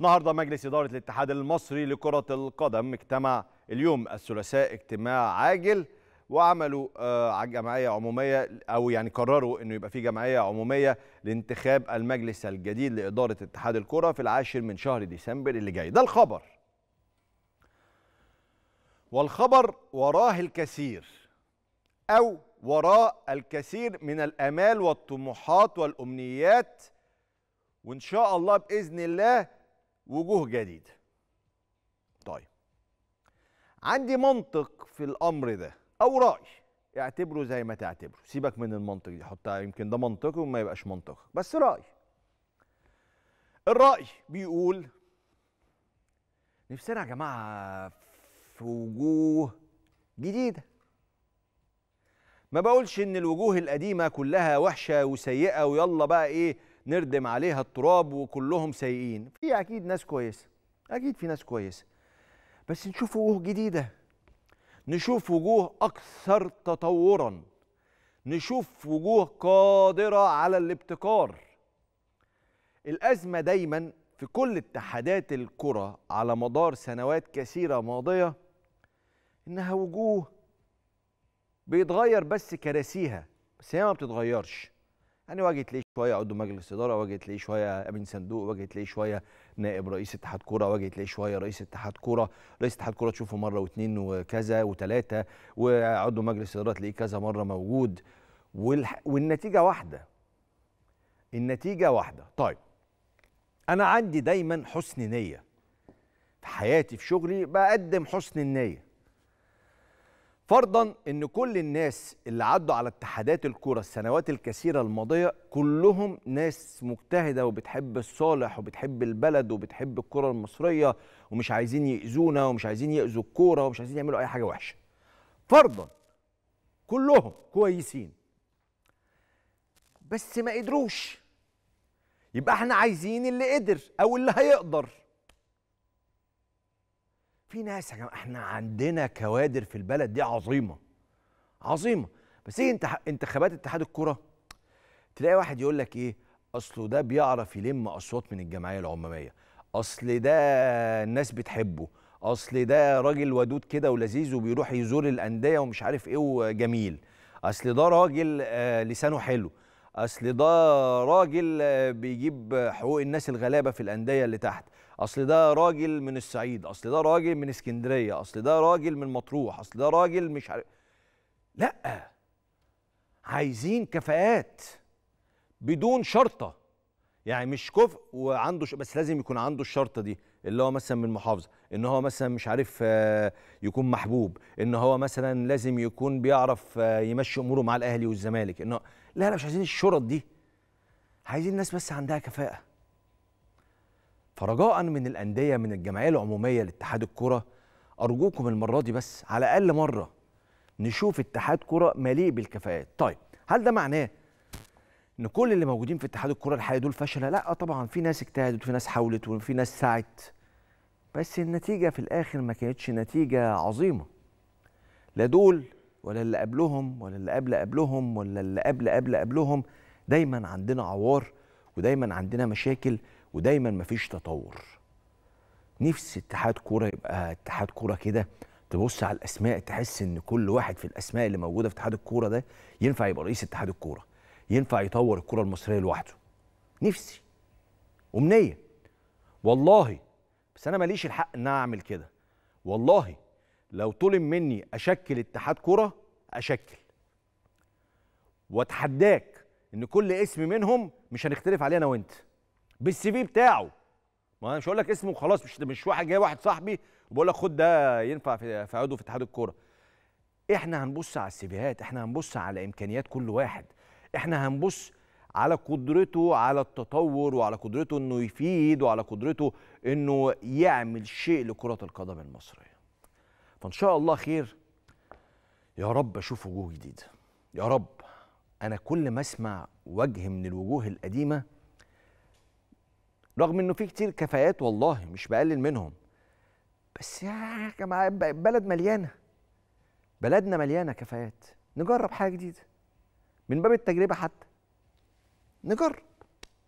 النهارده مجلس اداره الاتحاد المصري لكره القدم اجتمع اليوم الثلاثاء اجتماع عاجل وعملوا آه، على جمعيه عموميه او يعني قرروا انه يبقى في جمعيه عموميه لانتخاب المجلس الجديد لاداره اتحاد الكره في العاشر من شهر ديسمبر اللي جاي ده الخبر والخبر وراه الكثير او وراء الكثير من الامال والطموحات والامنيات وان شاء الله باذن الله وجوه جديده طيب عندي منطق في الامر ده او راي اعتبره زي ما تعتبره سيبك من المنطق دي حطها يمكن ده منطقي وما يبقاش منطقي بس راي الراي بيقول نفسنا يا جماعه في وجوه جديده ما بقولش ان الوجوه القديمه كلها وحشه وسيئه ويلا بقى ايه نردم عليها التراب وكلهم سيئين في اكيد ناس كويسه اكيد في ناس كويسه بس نشوف وجوه جديده نشوف وجوه اكثر تطورا نشوف وجوه قادره على الابتكار الازمه دايما في كل اتحادات الكره على مدار سنوات كثيره ماضيه انها وجوه بيتغير بس كراسيها بس هي ما بتتغيرش يعني واجهت تلاقيه شويه عضو مجلس اداره واجهت تلاقيه شويه امين صندوق واجهت تلاقيه شويه نائب رئيس اتحاد كوره واجهت تلاقيه شويه رئيس اتحاد كوره رئيس اتحاد كوره تشوفه مره واثنين وكذا وثلاثه وعضو مجلس اداره تلاقيه كذا مره موجود والح... والنتيجه واحده النتيجه واحده طيب انا عندي دايما حسن نيه في حياتي في شغلي بقدم حسن النيه فرضا ان كل الناس اللي عدوا على اتحادات الكوره السنوات الكثيره الماضيه كلهم ناس مجتهده وبتحب الصالح وبتحب البلد وبتحب الكره المصريه ومش عايزين ياذونا ومش عايزين ياذوا الكوره ومش عايزين يعملوا اي حاجه وحشه فرضا كلهم كويسين بس ما قدروش يبقى احنا عايزين اللي قدر او اللي هيقدر في ناس يا جماعه احنا عندنا كوادر في البلد دي عظيمه عظيمه بس ايه انت انتخابات اتحاد الكره تلاقي واحد يقول لك ايه اصله ده بيعرف يلم اصوات من الجمعيه العموميه اصل ده الناس بتحبه اصل ده راجل ودود كده ولذيذ وبيروح يزور الانديه ومش عارف ايه وجميل اصل ده راجل آه، لسانه حلو اصل ده راجل بيجيب حقوق الناس الغلابه في الانديه اللي تحت اصل ده راجل من الصعيد اصل ده راجل من اسكندريه اصل ده راجل من مطروح اصل ده راجل مش عارف لا عايزين كفاءات بدون شرطه يعني مش كفء وعنده ش... بس لازم يكون عنده الشرطه دي اللي هو مثلا من محافظه ان هو مثلا مش عارف آه، يكون محبوب ان هو مثلا لازم يكون بيعرف آه، يمشي اموره مع الاهلي والزمالك انه لا لا مش عايزين الشرط دي عايزين ناس بس عندها كفاءه فرجاء من الانديه من الجمعيه العموميه لاتحاد الكره ارجوكم المره دي بس على الاقل مره نشوف اتحاد كره مليء بالكفاءات طيب هل ده معناه ان كل اللي موجودين في اتحاد الكره الحالي دول فشله لا آه طبعا في ناس اجتهدت وفي ناس حاولت وفي ناس سعت بس النتيجه في الاخر ما كانتش نتيجه عظيمه لا دول ولا اللي قبلهم ولا اللي قبل قبلهم ولا اللي قبل قبل قبلهم دايما عندنا عوار ودايما عندنا مشاكل ودايما مفيش تطور نفس اتحاد كوره يبقى اتحاد كوره كده تبص على الاسماء تحس ان كل واحد في الاسماء اللي موجوده في اتحاد الكوره ده ينفع يبقى رئيس اتحاد الكوره ينفع يطور الكره المصريه لوحده نفسي امنيه والله بس انا ماليش الحق ان انا اعمل كده والله لو طلب مني اشكل اتحاد كره اشكل واتحداك ان كل اسم منهم مش هنختلف عليه انا وانت بالسي في بتاعه ما انا مش هقول لك اسمه وخلاص مش مش واحد جاي واحد صاحبي وبقول لك خد ده ينفع في عضو في اتحاد الكوره احنا هنبص على السيفيهات احنا هنبص على امكانيات كل واحد احنا هنبص على قدرته على التطور وعلى قدرته انه يفيد وعلى قدرته انه يعمل شيء لكرة القدم المصرية فان شاء الله خير يا رب اشوف وجوه جديدة يا رب انا كل ما اسمع وجه من الوجوه القديمة رغم انه في كتير كفايات والله مش بقلل منهم بس يا جماعة بلد مليانة بلدنا مليانة كفايات نجرب حاجة جديدة من باب التجربه حتى نجرب